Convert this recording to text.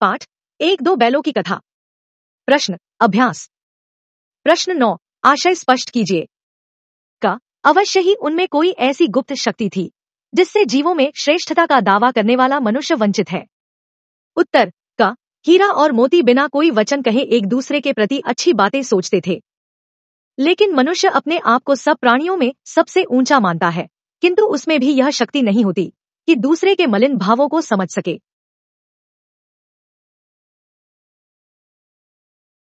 पाठ एक दो बैलों की कथा प्रश्न अभ्यास प्रश्न नौ आशय स्पष्ट कीजिए का अवश्य ही उनमें कोई ऐसी गुप्त शक्ति थी जिससे जीवों में श्रेष्ठता का दावा करने वाला मनुष्य वंचित है उत्तर का हीरा और मोती बिना कोई वचन कहे एक दूसरे के प्रति अच्छी बातें सोचते थे लेकिन मनुष्य अपने आप को सब प्राणियों में सबसे ऊंचा मानता है किंतु उसमें भी यह शक्ति नहीं होती कि दूसरे के मलिन भावों को समझ सके